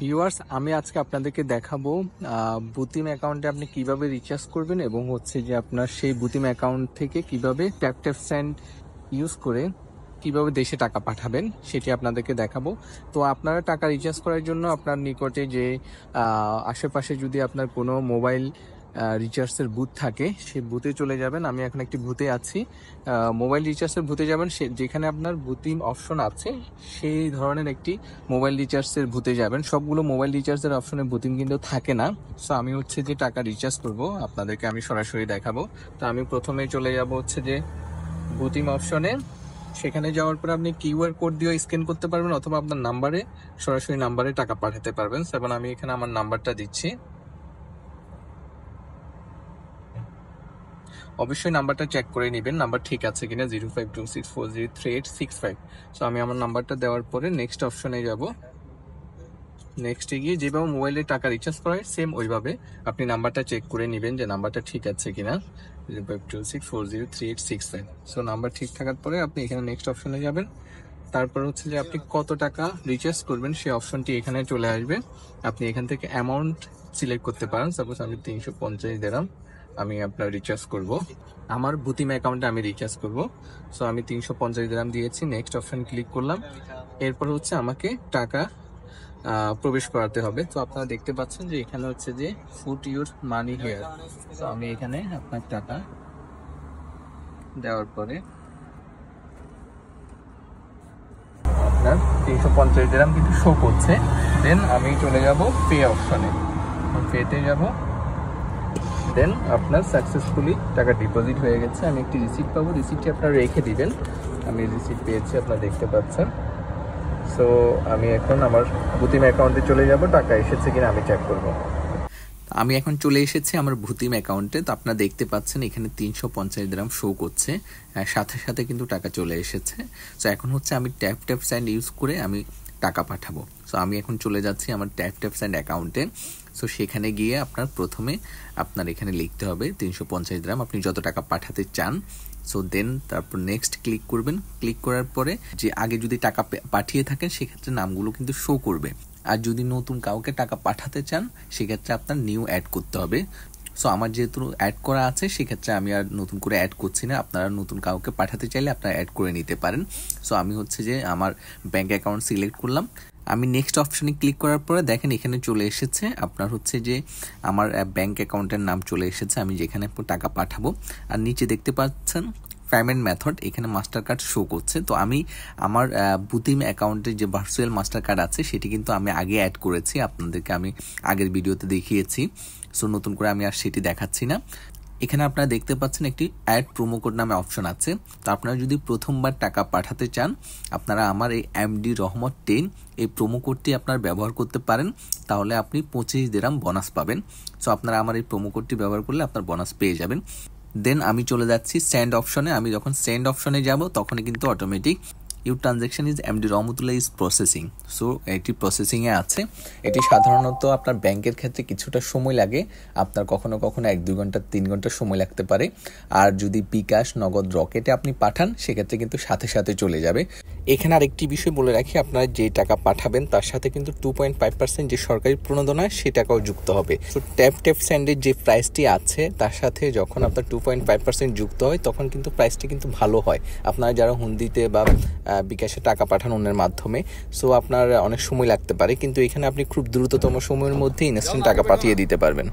viewers uh, আমি আজকে আপনাদেরকে দেখাবো বুতিম uh, অ্যাকাউন্টে আপনি কিভাবে রিচার্জ করবেন এবং হচ্ছে যে আপনার সেই বুতিম অ্যাকাউন্ট থেকে কিভাবে ট্যাপ ট্যাপ স্যান্ড ইউজ করে কিভাবে দেশে টাকা পাঠাবেন সেটি আপনাদেরকে দেখাবো তো আপনারা টাকা রিচার্জ করার জন্য আপনার নিকটে যে uh, আশেপাশে যদি আপনার কোনো মোবাইল রিচার্জের বুথ থাকে সেই বুথে চলে যাবেন আমি এখন একটি বুথে আছি মোবাইল রিচার্জের বুথে যাবেন সে যেখানে আপনার বুথিং অপশন আছে সেই ধরনের একটি মোবাইল রিচার্জের বুথে যাবেন সবগুলো মোবাইল রিচার্জের অপশনে বুথিং কিন্তু থাকে না সো আমি হচ্ছে যে টাকা রিচার্জ করব আপনাদেরকে আমি সরাসরি দেখাবো তো আমি প্রথমে চলে যাব হচ্ছে যে বুথিং অপশনে সেখানে যাওয়ার পর আপনি কিউআর কোড দিয়েও স্ক্যান করতে পারবেন অথবা আপনার নাম্বারে সরাসরি নাম্বারে টাকা পাঠাতে পারবেন সেবন আমি এখানে আমার নাম্বারটা দিচ্ছি অবশ্যই নাম্বারটা চেক করে নেবেন নাম্বার ঠিক আছে কিনা zero five two six four zero three eight six five so আমি আমার নাম্বারটা দেওয়ার পরে নেক্সট অপশনে যাব নেক্সটে গিয়ে যেভাবে মোবাইলে টাকা রিচার্জ করা হয় সেম ওইভাবে আপনি নাম্বারটা চেক করে নেবেন যে নাম্বারটা ঠিক আছে কিনা zero five two six four zero three eight six five so number ঠিক থাকার পরে আপনি এখানে নেক্সট অপশনে যাবেন তারপর হচ্ছে যে আপনি কত টাকা রিচার্জ করবেন সেই অপশনটি এখানে চলে আসবে আপনি এখান থেকে অ্যামাউন্ট সিলেক্ট করতে পারেন সাপোজ আমি তিনশো পঞ্চাশ দিলাম আমি আপনার রিচার্জ করব আমার বুতিম অ্যাকাউন্টে আমি রিচার্জ করব সো আমি তিনশো পঞ্চাশ গ্রাম দিয়েছি নেক্সট অপশন ক্লিক করলাম এরপর হচ্ছে আমাকে টাকা প্রবেশ করাতে হবে তো আপনারা দেখতে পাচ্ছেন যে এখানে হচ্ছে যে ফুট ইউর মানি হেয়ার তো আমি এখানে আপনার টাকা দেওয়ার পরে আপনার তিনশো পঞ্চাশ গ্রাম কিন্তু শো করছে দেন আমি চলে যাব পে অপশনে পেতে যাব দেন আপনার সাকসেসফুলি টাকা ডিপোজিট হয়ে গেছে আমি একটি রিসিপ্ট পাবো রিসিপ্টটি আপনারা রেখে দিবেন আমি রিসিপ্ট পেয়েছি আপনারা দেখতে পাচ্ছেন সো আমি এখন আমার ভূতিম অ্যাকাউন্টে চলে যাব টাকা এসেছে কিনা আমি চেক করব আমি এখন চলে এসেছি আমার ভুতিম অ্যাকাউন্টে তো আপনারা দেখতে পাচ্ছেন এখানে তিনশো পঞ্চাশ গ্রাম শো করছে সাথে সাথে কিন্তু টাকা চলে এসেছে তো এখন হচ্ছে আমি ট্যাপ ট্যাপ স্যান্ড ইউজ করে আমি টাকা পাঠাবো সো আমি এখন চলে যাচ্ছি আমার ট্যাপ ট্যাপস অ্যান্ড অ্যাকাউন্টে সো সেখানে গিয়ে আপনার প্রথমে আপনার এখানে লিখতে হবে তিনশো পঞ্চাশ গ্রাম আপনি যত টাকা পাঠাতে চান সো দেন তারপর নেক্সট ক্লিক করবেন ক্লিক করার পরে যে আগে যদি টাকা পাঠিয়ে থাকেন সেক্ষেত্রে নামগুলো কিন্তু শো করবে আর যদি নতুন কাউকে টাকা পাঠাতে চান সেক্ষেত্রে আপনার নিউ অ্যাড করতে হবে সো আমার যেহেতু অ্যাড করা আছে সেক্ষেত্রে আমি আর নতুন করে অ্যাড করছি না আপনারা নতুন কাউকে পাঠাতে চাইলে আপনারা অ্যাড করে নিতে পারেন সো আমি হচ্ছে যে আমার ব্যাঙ্ক অ্যাকাউন্ট সিলেক্ট করলাম আমি নেক্সট অপশানে ক্লিক করার পরে দেখেন এখানে চলে এসেছে আপনার হচ্ছে যে আমার ব্যাংক অ্যাকাউন্টের নাম চলে এসেছে আমি যেখানে টাকা পাঠাবো আর নিচে দেখতে পাচ্ছেন পেমেন্ট মেথড এখানে মাস্টার কার্ড শো করছে তো আমি আমার বুতিম অ্যাকাউন্টের যে ভার্চুয়াল মাস্টার কার্ড আছে সেটি কিন্তু আমি আগে অ্যাড করেছি আপনাদেরকে আমি আগের ভিডিওতে দেখিয়েছি সো নতুন করে আমি আর সেটি দেখাচ্ছি না এখানে আপনারা দেখতে পাচ্ছেন একটি অ্যাড প্রোমো কোড নামে অপশন আছে তো আপনারা যদি প্রথমবার টাকা পাঠাতে চান আপনারা আমার এই এমডি রহমত টেন এই প্রোমো কোডটি আপনার ব্যবহার করতে পারেন তাহলে আপনি পঁচিশ দেরাম বোনাস পাবেন সো আপনারা আমার এই প্রোমো কোডটি ব্যবহার করলে আপনার বোনাস পেয়ে যাবেন দেন আমি চলে যাচ্ছি সেন্ড অপশনে আমি যখন সেন্ড অপশনে যাব তখন কিন্তু automatic your transaction is the Rahmatullah is processing so এটি প্রসেসিংয়ে আছে এটি সাধারণত আপনার ব্যাংকের ক্ষেত্রে কিছুটা সময় লাগে আপনার কখনো কখনো এক দুই ঘন্টা তিন ঘন্টা সময় লাগতে পারে আর যদি বিকাশ নগদ রকেটে আপনি পাঠান সেক্ষেত্রে কিন্তু সাথে সাথে চলে যাবে এখানে আরেকটি বিষয় বলে রাখি আপনারা যে টাকা পাঠাবেন তার সাথে কিন্তু টু পয়েন্ট ফাইভ পার্সেন্ট যে সরকারি প্রণোদনা সে টাকাও যুক্ত হবে তো ট্যাপ ট্যাপ স্যান্ডের যে প্রাইসটি আছে তার সাথে যখন আপনার টু পয়েন্ট ফাইভ পার্সেন্ট যুক্ত হয় তখন কিন্তু প্রাইসটি কিন্তু ভালো হয় আপনারা যারা হুন্দিতে বা বিকাশে টাকা পাঠান অন্যের মাধ্যমে সো আপনার অনেক সময় লাগতে পারে কিন্তু এখানে আপনি খুব দ্রুততম সময়ের মধ্যে ইনস্ট্যান্ট টাকা পাঠিয়ে দিতে পারবেন